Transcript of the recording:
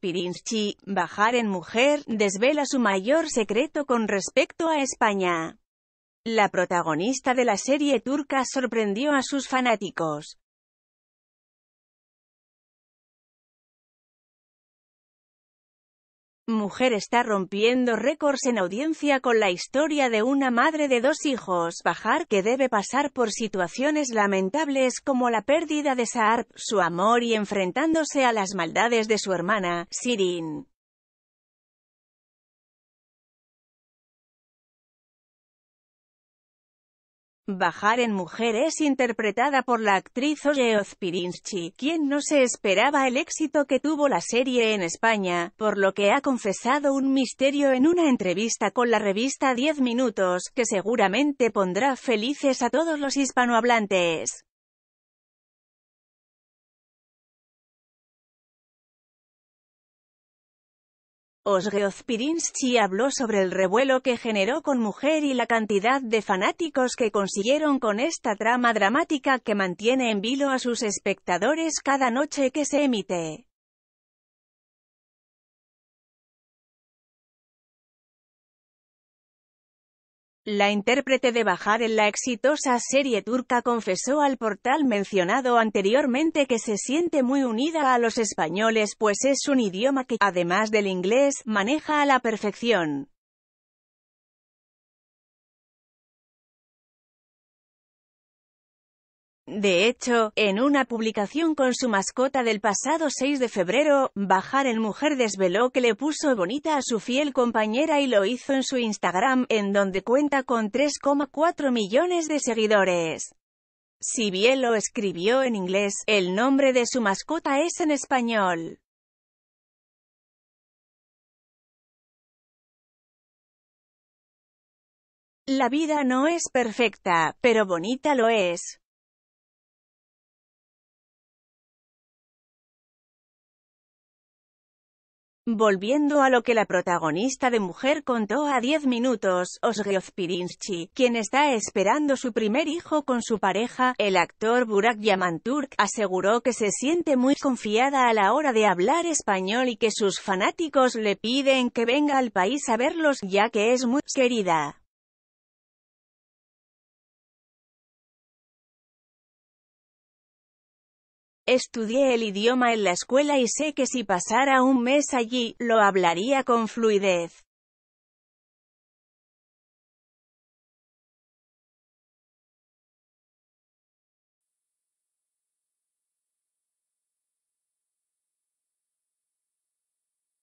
Pirinsky, Bajar en Mujer, desvela su mayor secreto con respecto a España. La protagonista de la serie turca sorprendió a sus fanáticos. Mujer está rompiendo récords en audiencia con la historia de una madre de dos hijos, Bajar, que debe pasar por situaciones lamentables como la pérdida de Saar, su amor y enfrentándose a las maldades de su hermana, Sirin. Bajar en Mujer es interpretada por la actriz Ojeoz Ozpirinsky, quien no se esperaba el éxito que tuvo la serie en España, por lo que ha confesado un misterio en una entrevista con la revista 10 Minutos, que seguramente pondrá felices a todos los hispanohablantes. Osgeozpirinsky habló sobre el revuelo que generó con Mujer y la cantidad de fanáticos que consiguieron con esta trama dramática que mantiene en vilo a sus espectadores cada noche que se emite. La intérprete de Bajar en la exitosa serie turca confesó al portal mencionado anteriormente que se siente muy unida a los españoles pues es un idioma que, además del inglés, maneja a la perfección. De hecho, en una publicación con su mascota del pasado 6 de febrero, Bajar en Mujer desveló que le puso bonita a su fiel compañera y lo hizo en su Instagram, en donde cuenta con 3,4 millones de seguidores. Si bien lo escribió en inglés, el nombre de su mascota es en español. La vida no es perfecta, pero bonita lo es. Volviendo a lo que la protagonista de Mujer contó a 10 minutos, Osgeoz Pirinsky, quien está esperando su primer hijo con su pareja, el actor Burak Yamanturk, aseguró que se siente muy confiada a la hora de hablar español y que sus fanáticos le piden que venga al país a verlos ya que es muy querida. Estudié el idioma en la escuela y sé que si pasara un mes allí, lo hablaría con fluidez.